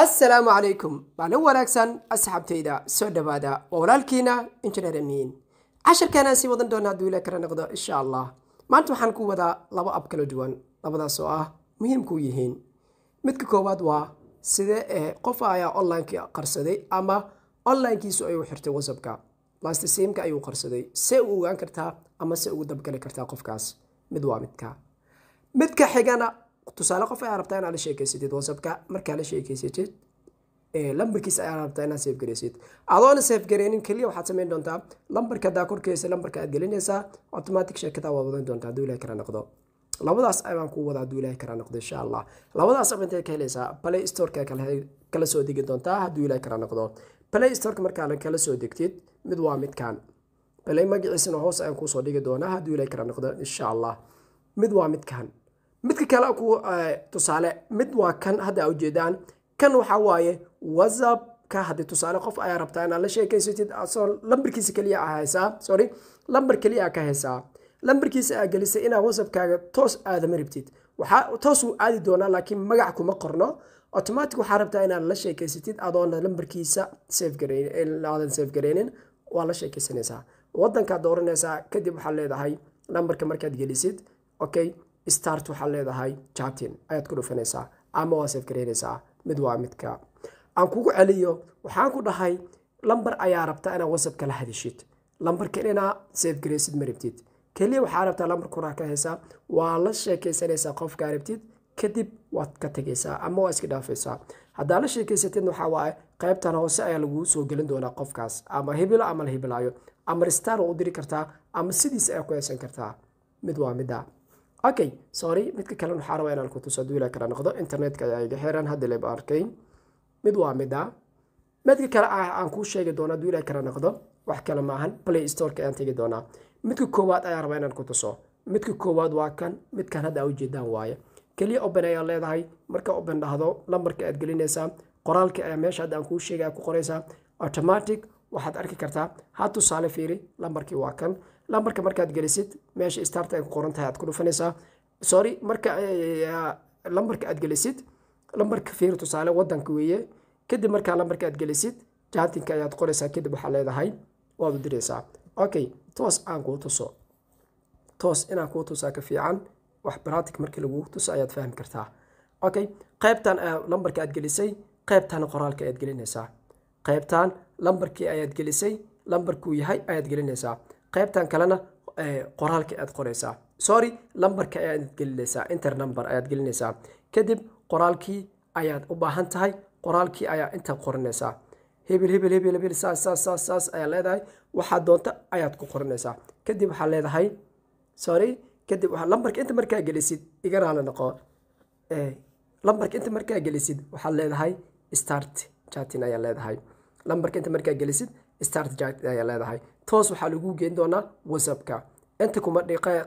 assalaamu calaykum maalin wanaagsan asxaabtayda soo dhowaada waa walaalkiina injineer amiin cashirkeenaan sii wadan doona hadduu ila kala noqdo insha allah maanta waxaan ku wadaa laba ab kala duwan labadaasoo oo ah muhiimkuu yihiin midka koowaad waa sidee ee eh, qofa ayaa onlinekii qarsaday ama onlinekiisu ay xirtay wasabka lastasiimka ayuu qarsaday se u ogaan kartaa ama se ugu dabgeli kartaa qofkaas mid waa midka midka xigana tusaale qof ayaa rabtaa inaad la sheekeysatid whatsappka markaa la sheekeysatid lambarkiisa ayaa rabtaa inaad save adoona save keliya waxaad samayn doontaa lambarka daa korkeesa lambarka aad gelinaysaa automatic sheekadaa waa wadan doontaa haduu ilahi kala noqdo labadaas ayaan kuu wada haduu ilahi kala noqdo insha allah labadaas app intee ka helaysaa play storeka kala soo degi doontaa haduu ilahi kala noqdo play storeka markaa kala soo degtid mid waa midkan play magaciisana hoos ayaan kuusoo dhigi doonaa haduu ilahi kala noqdo insha allah mid waa midkan midka kale ku eh, tusaale mid waa kan hadda ujeedaan kan waxaa waaye whatsappka haddii tusaale qof ayaa rabtaa inaad la sheekaysatid asoo ah, lambarkiisa keliya a haysaa sorry lambar keliya ka haysaa lambarkiisa aa gelisay inaad whatsappkaaga toos aadama rabtid waxaa toosuu aadi doonaa laakiin magac kuma qorno automatic waxaa rabtaa inaad la sheekaysatid adoona lambarkiisa safegaraadan eh, safegareynin waa la sheekaysanaysaa wadankaad dooranaysaa kadib waxaad leedahay lambarka markaad gelisid okay start waxaad leedahay jabtin ayaad ku dhufanaysaa ama waaseed gareynaysaa mid waa midka aan kugu celiyo waxaan ku dhahay lambar ayaa rabtaa inaad wasabka la hadishid lambarkan inaa seedgaraysid ma rabtid keliya waxaa rabtaa lambarkuna ka haysaa waa la sheekaysanaysaa qofkaa rabtid kadib waad ka tegaysaa ama waa iska dhaafaysaa haddaad la sheekaysatidna waxaa waaye qaybtan hoose ayaa laguu soo gelin doonaa qofkaas ama hebila ama la hebilaayo ama ristaan u diri kartaa ama sidiis ayaa ku haysan kartaa mid waa midda okay sorry midka kale waxaa rabaa inaan kutuso hadduu ilaa kala noqdo internetka ayaa iga xiran hadda arkayn mid waa mid midka kale ah aan kuu sheegi doono hadduu kala noqdo wax kale maahan play storeka ayaan tegi doonaa midka koowaad ayaan rabaa inaan ku tuso midka koowaad waa kan midkan hadda aa ujeedaan waaye keliya open ayaa leedahay marka open dhahdo lambarka aad gelinaysaa qoraalka ayaa meesha hadda aan kuu sheegaya ku qoraysaa automatic waxaad arki kartaa ha tusaale fiiri lambarkii waa kan lambarka markaad gelisid meesha start ay ku qoran tahay aad ku dhufanaysaa sorry marka lambarka aad gelisid lambarka fiir tusaale wadanka weeye kadib markaa lambarka aad gelisid jaantinka ayaad qoraysaa kadib waxaa leedahay waad u diraysaa okay toos aan kuu tuso toos inaan kuu tusaa ka fiican wax baraatic markii lagu tuso ayaad fahmi kartaa okay qaybtan lambarka aad gelisay qaybtan qoraalka ayaad gelinaysaa qaybtan lambarkii ayaad gelisay lambarkuu yahay ayaad gelinaysaa qaybtan kalena eh, qoraalka aad qoreysaa sorry lambarka ayaad gelinaysaa inter number ayaad gelinaysaa kadib qoraalkii ayaad u baahan tahay qoraalkii ayaa inta qorinaysaa hebel hebel hebel hebel saas saas saas saas ayaa leedahay waxaa doonta ayaad ku qorinaysaa kadib waxaa leedahay sorry kadib lambarka inta markaa gelisid iga raali noqo eh, lambarka inta markaa gelisid waxaad leedahay start chatin ayaa leedahay lambarka inta markaa gelisid startject ayaa leedahay toos waxaa lagu geyn doonaa whatsappka inta kuma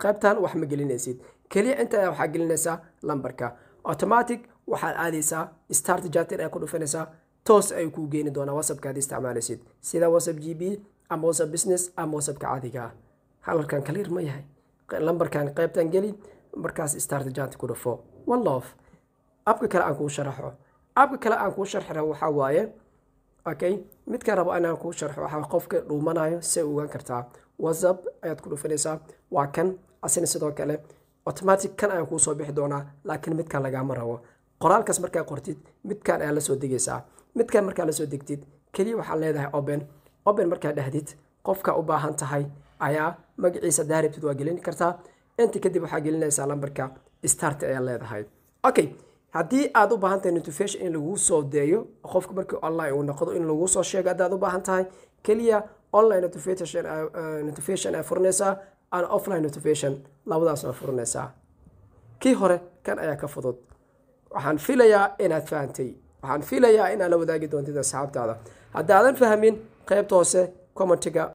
qaybtan wax ma gelinaysid keliya inta waxaa gelinaysaa lambarka automatic waxaad aadaysaa startjectin ay ku dhufanaysaa toos ay kuu geeni doonaa whatsappkaad isticmaalaysid sida whatsapp g b ama whatsapp business ama whatsappka caadiga halkan kaliir ma yahay lambarkan qaybtan geli markaas startject ku dhufo wallof abka kale aan kuu sharaxo abka kale aan kuu sharxira waxaa waaye okay midkaan rabo inaan kuu sharxo waxaa qofka dhuumanayo se ogaan kartaa whatsapp ayaad ku dhufanaysaa waa kan asina sidoo kale automatic kan ayaa kuusoo soo bixi doonaa laakiin midkan lagaama rabo qoraalkaas markaa qortid midkan ayaa lasoo degaysaa midkan markaa lasoo degtid keliya waxaad leedahay open open markaa dhahdid qofka u baahan tahay ayaa magaciisa daaribtid waa gelin kartaa inta kadib waxaa gelinaysaa lambarka starti ayaa leedahay okay haddii aad u baahan tahay notification in laguu soo deeyo qofka markii online uu noqdo in laguu soo sheego haddaad u baahan tahay keliya online notification notification ay ah, ah, furinaysaa an offline notification labadaas aa furinaysaa kii hore kan ayaa ka fudud waxaan filayaa inaad fahantay waxaan filayaa inaad la wadaagi doontid asxaabtaada haddaadan fahmin qaybta hoose commentiga